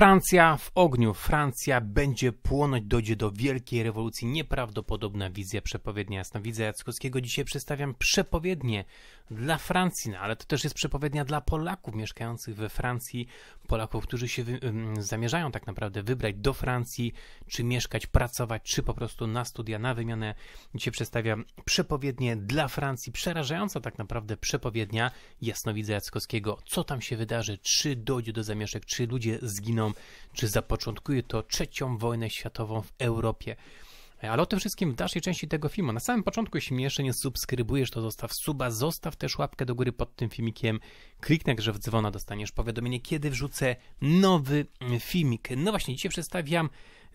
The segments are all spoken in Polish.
Francja w ogniu, Francja będzie płonąć, dojdzie do wielkiej rewolucji. Nieprawdopodobna wizja przepowiednia Jasnowidza Jackowskiego. Dzisiaj przedstawiam przepowiednie dla Francji, no, ale to też jest przepowiednia dla Polaków mieszkających we Francji, Polaków, którzy się wy, zamierzają tak naprawdę wybrać do Francji, czy mieszkać, pracować, czy po prostu na studia, na wymianę. Dzisiaj przedstawiam przepowiednie dla Francji, przerażająca tak naprawdę przepowiednia Jasnowidza Jackowskiego. Co tam się wydarzy, czy dojdzie do zamieszek, czy ludzie zginą czy zapoczątkuje to trzecią wojnę światową w Europie. Ale o tym wszystkim w dalszej części tego filmu. Na samym początku, jeśli mnie jeszcze nie subskrybujesz, to zostaw suba, zostaw też łapkę do góry pod tym filmikiem, kliknij że w dzwona, dostaniesz powiadomienie, kiedy wrzucę nowy filmik. No właśnie, dzisiaj przedstawiam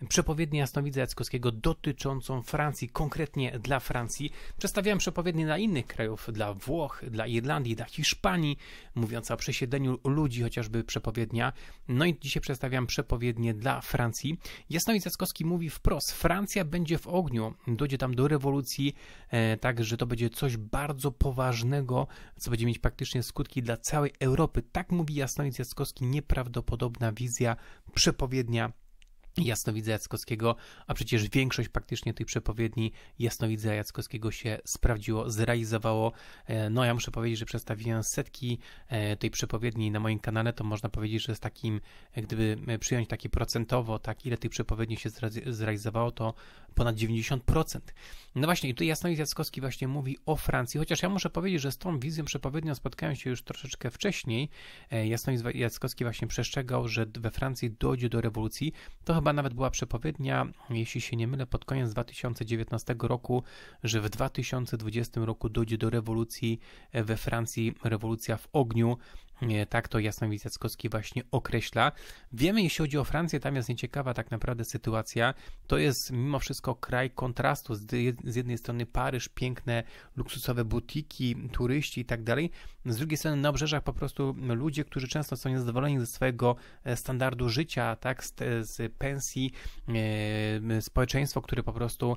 przepowiednię Jasnowidza Jackowskiego dotyczącą Francji, konkretnie dla Francji. Przedstawiałem przepowiednie dla innych krajów, dla Włoch, dla Irlandii, dla Hiszpanii, mówiąca o przesiedleniu ludzi, chociażby przepowiednia. No i dzisiaj przedstawiam przepowiednie dla Francji. Jasnowidz Jackowski mówi wprost, Francja będzie w ogniu, dojdzie tam do rewolucji, e, tak, że to będzie coś bardzo poważnego, co będzie mieć praktycznie skutki dla całej Europy. Tak mówi Jasnowidz Jackowski, nieprawdopodobna wizja, przepowiednia jasnowidza Jackowskiego, a przecież większość praktycznie tych przepowiedni jasnowidza Jackowskiego się sprawdziło, zrealizowało. E, no ja muszę powiedzieć, że przedstawiłem setki e, tej przepowiedni na moim kanale, to można powiedzieć, że z takim, e, gdyby przyjąć takie procentowo, tak ile tych przepowiedni się zrealizowało, to ponad 90%. No właśnie, tu Jasnowic Jackowski właśnie mówi o Francji, chociaż ja muszę powiedzieć, że z tą wizją przepowiednią spotkałem się już troszeczkę wcześniej. E, Jasnowic Jackowski właśnie przestrzegał, że we Francji dojdzie do rewolucji. To chyba nawet była przepowiednia, jeśli się nie mylę, pod koniec 2019 roku, że w 2020 roku dojdzie do rewolucji e, we Francji, rewolucja w ogniu. E, tak to jasno Jasnowiceckowski właśnie określa. Wiemy, jeśli chodzi o Francję, tam jest nieciekawa tak naprawdę sytuacja. To jest mimo wszystko kraj kontrastu. Z jednej strony Paryż, piękne, luksusowe butiki, turyści i tak dalej. Z drugiej strony na obrzeżach po prostu ludzie, którzy często są niezadowoleni ze swojego e, standardu życia, tak, z, z pensji, e, społeczeństwo, które po prostu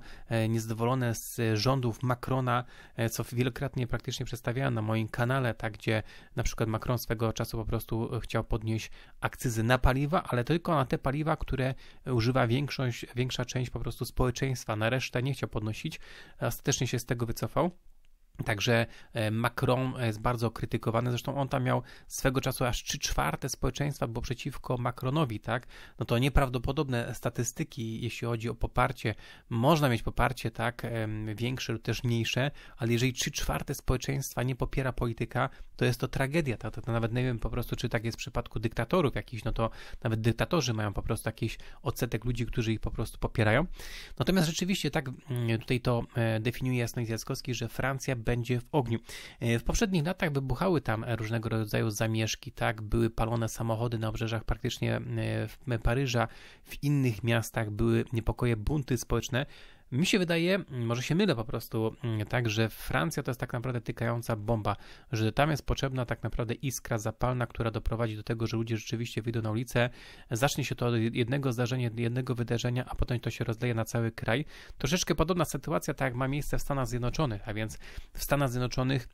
niezadowolone z rządów Macrona, co wielokrotnie praktycznie przedstawiałem na moim kanale, tak, gdzie na przykład Macron swego czasu po prostu chciał podnieść akcyzy na paliwa, ale tylko na te paliwa, które używa większość, większa część po prostu społeczeństwa. Na resztę nie chciał podnosić. Ostatecznie się z tego wycofał. Także e, Macron e, jest bardzo krytykowany, zresztą on tam miał swego czasu aż 3 czwarte społeczeństwa bo przeciwko Macronowi, tak? No to nieprawdopodobne statystyki, jeśli chodzi o poparcie. Można mieć poparcie, tak, większe lub też mniejsze, ale jeżeli 3 czwarte społeczeństwa nie popiera polityka, to jest to tragedia, tak? To, nawet nie wiem po prostu, czy tak jest w przypadku dyktatorów jakichś, no to nawet dyktatorzy mają po prostu jakiś odsetek ludzi, którzy ich po prostu popierają. Natomiast rzeczywiście, tak, mm, tutaj to e, definiuje Jasno Jackowski, że Francja będzie w ogniu. E, w poprzednich latach wybuchały tam różnego rodzaju zamieszki, tak, były palone samochody na obrzeżach praktycznie e, w Paryża, w innych miastach były niepokoje, bunty społeczne, mi się wydaje, mm, może się mylę po prostu, mm, tak, że Francja to jest tak naprawdę tykająca bomba, że tam jest potrzebna tak naprawdę iskra zapalna, która doprowadzi do tego, że ludzie rzeczywiście wyjdą na ulicę, zacznie się to od jednego zdarzenia, jednego wydarzenia, a potem to się rozleje na cały kraj. Troszeczkę podobna sytuacja tak jak ma miejsce w Stanach Zjednoczonych, a więc w Stanach Zjednoczonych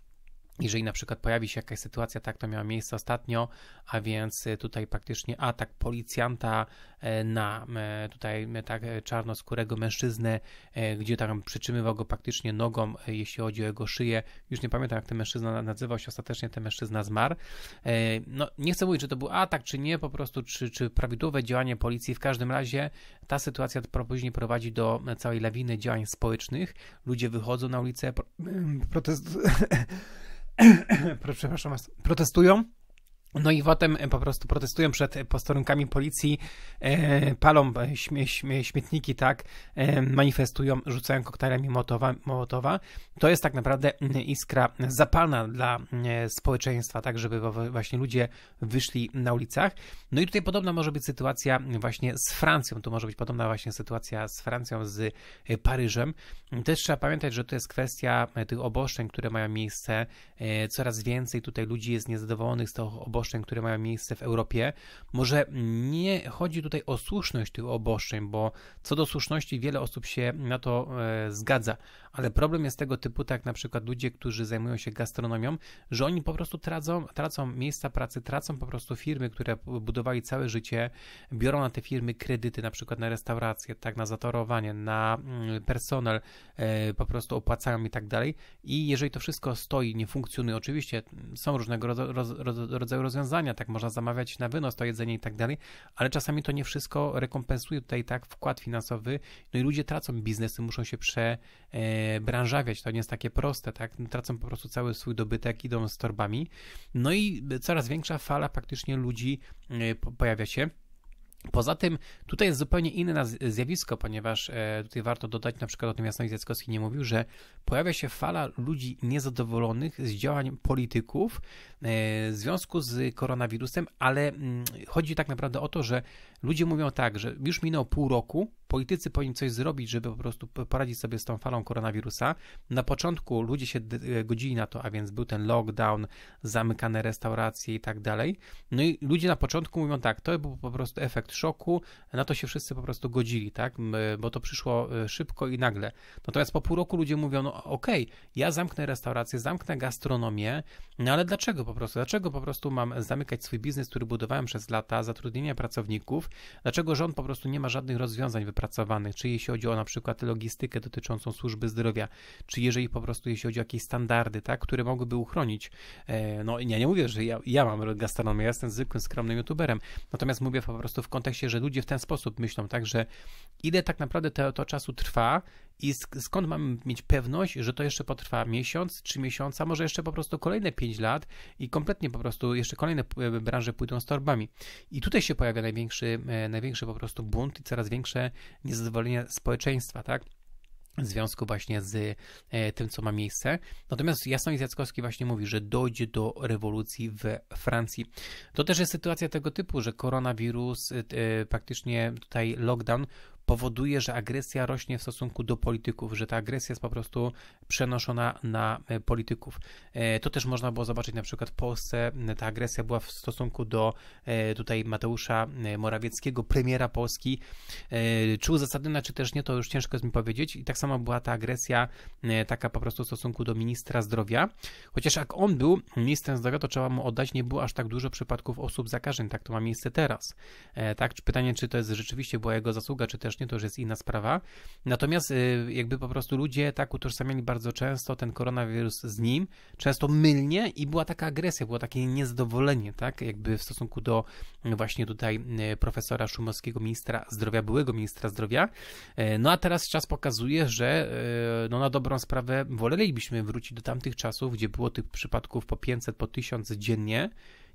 jeżeli na przykład pojawi się jakaś sytuacja, tak to miała miejsce ostatnio, a więc e, tutaj praktycznie atak policjanta e, na e, tutaj tak czarnoskórego mężczyznę, gdzie tam przytrzymywał go praktycznie nogą, jeśli chodzi o jego szyję. Już nie pamiętam, jak ten mężczyzna nazywał się ostatecznie, ten mężczyzna zmarł. No, nie chcę mówić, czy to był atak, czy nie, po prostu, czy, czy prawidłowe działanie policji. W każdym razie ta sytuacja później prowadzi do całej lawiny działań społecznych. Ludzie wychodzą na ulicę, protest przepraszam, protestują no i potem e, po prostu protestują przed e, posterunkami policji, e, palą e, śmie, śmie, śmietniki, tak, e, manifestują, rzucają koktajlami motowa, Mołotowa. To jest tak naprawdę mm, iskra zapalna dla mm, społeczeństwa, tak, żeby właśnie ludzie wyszli na ulicach. No i tutaj podobna może być sytuacja właśnie z Francją, to może być podobna właśnie sytuacja z Francją, z Paryżem. Też trzeba pamiętać, że to jest kwestia tych oboszczeń, które mają miejsce. Coraz więcej tutaj ludzi jest niezadowolonych z tych oboszczeń, obostrzeń, które mają miejsce w Europie. Może nie chodzi tutaj o słuszność tych obostrzeń, bo co do słuszności wiele osób się na to e, zgadza, ale problem jest tego typu, tak na przykład ludzie, którzy zajmują się gastronomią, że oni po prostu tracą, tracą miejsca pracy, tracą po prostu firmy, które budowali całe życie, biorą na te firmy kredyty, na przykład na restauracje, tak, na zatorowanie, na mm, personel, e, po prostu opłacają i tak dalej. I jeżeli to wszystko stoi, nie funkcjonuje, oczywiście są różnego rodzaju rozwiązania, tak można zamawiać na wynos to jedzenie i tak dalej, ale czasami to nie wszystko rekompensuje tutaj tak wkład finansowy, no i ludzie tracą biznesy, muszą się przebranżawiać, e, to nie jest takie proste, tak, no, tracą po prostu cały swój dobytek, idą z torbami, no i coraz większa fala faktycznie ludzi e, pojawia się, Poza tym tutaj jest zupełnie inne zjawisko, ponieważ e, tutaj warto dodać, na przykład o tym Jasnowic Jackowski nie mówił, że pojawia się fala ludzi niezadowolonych z działań polityków e, w związku z koronawirusem, ale mm, chodzi tak naprawdę o to, że ludzie mówią tak, że już minął pół roku, politycy powinni coś zrobić, żeby po prostu poradzić sobie z tą falą koronawirusa. Na początku ludzie się e, godzili na to, a więc był ten lockdown, zamykane restauracje i tak dalej. No i ludzie na początku mówią tak, to był po prostu efekt szoku, na to się wszyscy po prostu godzili, tak, e, bo to przyszło e, szybko i nagle. Natomiast po pół roku ludzie mówią, no okej, okay, ja zamknę restaurację, zamknę gastronomię, no ale dlaczego po prostu? Dlaczego po prostu mam zamykać swój biznes, który budowałem przez lata, zatrudnienia pracowników? Dlaczego rząd po prostu nie ma żadnych rozwiązań wypracowanych? czy jeśli chodzi o na przykład logistykę dotyczącą służby zdrowia, czy jeżeli po prostu jeśli chodzi o jakieś standardy, tak, które mogłyby uchronić. E, no ja nie mówię, że ja, ja mam gastronomię, ja jestem zwykłym, skromnym youtuberem, natomiast mówię po prostu w kontekście, że ludzie w ten sposób myślą, tak, że ile tak naprawdę to, to czasu trwa, i skąd mamy mieć pewność, że to jeszcze potrwa miesiąc, trzy miesiące, może jeszcze po prostu kolejne pięć lat i kompletnie po prostu jeszcze kolejne e, branże pójdą z torbami. I tutaj się pojawia największy, e, największy po prostu bunt i coraz większe niezadowolenie społeczeństwa, tak? w związku właśnie z e, tym, co ma miejsce. Natomiast Jasnowic Jackowski właśnie mówi, że dojdzie do rewolucji w Francji. To też jest sytuacja tego typu, że koronawirus, praktycznie tutaj lockdown powoduje, że agresja rośnie w stosunku do polityków, że ta agresja jest po prostu przenoszona na e, polityków. E, to też można było zobaczyć na przykład w Polsce. Ta agresja była w stosunku do e, tutaj Mateusza Morawieckiego, premiera Polski. Czy uzasadniona, czy też nie, to już ciężko jest mi powiedzieć. I tak samo była ta agresja taka po prostu w stosunku do ministra zdrowia. Chociaż jak on był ministrem zdrowia, to trzeba mu oddać, nie było aż tak dużo przypadków osób zakażeń, tak to ma miejsce teraz. Tak, pytanie, czy to jest rzeczywiście była jego zasługa, czy też skutecznie, to już jest inna sprawa. Natomiast y, jakby po prostu ludzie tak utożsamiali bardzo często ten koronawirus z nim, często mylnie i była taka agresja, było takie niezadowolenie, tak, jakby w stosunku do y, właśnie tutaj y, profesora Szumowskiego, ministra zdrowia, byłego ministra zdrowia. No a teraz czas pokazuje, że no na dobrą sprawę wolelibyśmy wrócić do tamtych czasów, gdzie było tych przypadków po 500, po 1000 dziennie,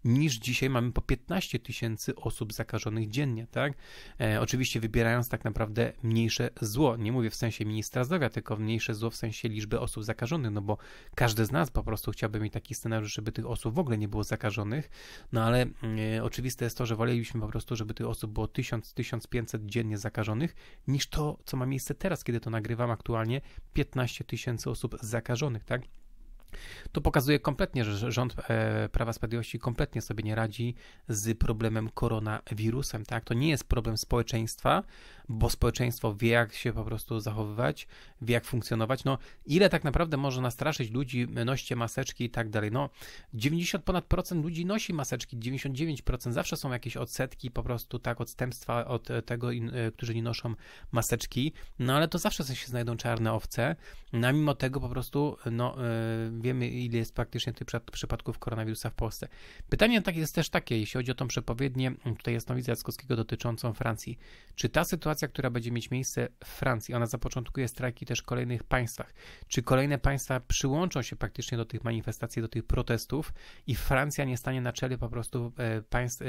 niż dzisiaj mamy po 15 tysięcy osób zakażonych dziennie, tak? E, oczywiście wybierając tak naprawdę mniejsze zło. Nie mówię w sensie ministra zdrowia, tylko mniejsze zło w sensie liczby osób zakażonych, no bo każdy z nas po prostu chciałby mieć taki scenariusz, żeby tych osób w ogóle nie było zakażonych, no ale e, oczywiste jest to, że wolelibyśmy po prostu, żeby tych osób było 1000-1500 dziennie zakażonych, niż to, co ma miejsce teraz, kiedy to nagrywam aktualnie, 15 tysięcy osób zakażonych, tak? To pokazuje kompletnie, że rząd e, Prawa Sprawiedliwości kompletnie sobie nie radzi z problemem koronawirusem. Tak? To nie jest problem społeczeństwa, bo społeczeństwo wie, jak się po prostu zachowywać, wie, jak funkcjonować. No, ile tak naprawdę może nastraszyć ludzi, noście maseczki i tak dalej. No, 90 ponad procent ludzi nosi maseczki, 99% zawsze są jakieś odsetki, po prostu tak, odstępstwa od e, tego, e, którzy nie noszą maseczki. No, ale to zawsze się znajdą czarne owce. No, mimo tego po prostu, no, wiemy, ile jest praktycznie tych przypadków koronawirusa w Polsce. Pytanie tak- jest też takie, jeśli chodzi o tą przepowiednię, mm, tutaj jest Jasnowidza Jackowskiego dotyczącą Francji. Czy ta sytuacja, która będzie mieć miejsce w Francji, ona zapoczątkuje strajki też w kolejnych państwach? Czy kolejne państwa przyłączą się praktycznie do tych manifestacji, do tych protestów i Francja nie stanie na czele po prostu e, państw, e,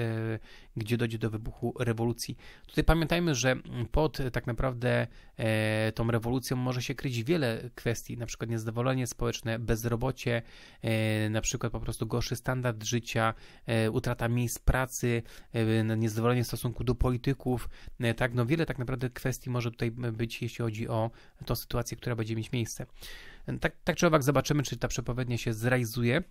gdzie dojdzie do wybuchu rewolucji? Tutaj pamiętajmy, że pod tak naprawdę e, tą rewolucją może się kryć wiele kwestii, na przykład niezadowolenie społeczne, bezrobocie, bezrobocie, e, na przykład po prostu gorszy standard życia, e, utrata miejsc pracy, e, no, niezadowolenie w stosunku do polityków, tak, no wiele tak naprawdę kwestii może tutaj być, jeśli chodzi o tą sytuację, która będzie mieć miejsce. Tak, tak czy owak zobaczymy, czy ta przepowiednia się zrealizuje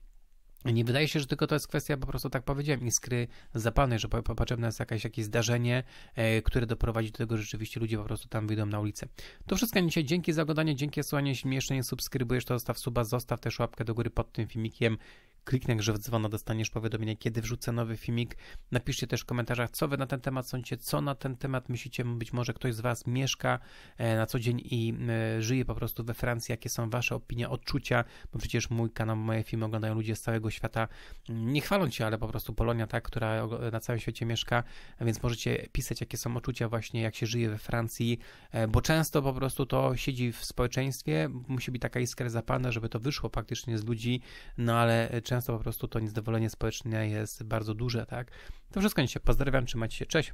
nie wydaje się, że tylko to jest kwestia, po prostu tak powiedziałem, iskry zapalnej, że potrzebne jest jakieś, jakieś zdarzenie, e, które doprowadzi do tego, że rzeczywiście ludzie po prostu tam wyjdą na ulicę. To wszystko dzisiaj. Dzięki za oglądanie, dzięki za słuchanie. Jeśli jeszcze nie subskrybujesz, to zostaw suba, zostaw też łapkę do góry pod tym filmikiem. Kliknij w dzwona, dostaniesz powiadomienie, kiedy wrzucę nowy filmik. Napiszcie też w komentarzach, co wy na ten temat sądzicie, co na ten temat myślicie. Być może ktoś z was mieszka e, na co dzień i e, żyje po prostu we Francji. Jakie są wasze opinie, odczucia, bo przecież mój kanał, moje filmy oglądają ludzie z całego świata, nie chwaląc się, ale po prostu Polonia, ta, która na całym świecie mieszka, więc możecie pisać, jakie są uczucia właśnie, jak się żyje we Francji, e, bo często po prostu to siedzi w społeczeństwie, musi być taka iskra zapalna, żeby to wyszło faktycznie z ludzi, no ale często po prostu to niezadowolenie społeczne jest bardzo duże, tak. To wszystko, się pozdrawiam, trzymajcie się, cześć!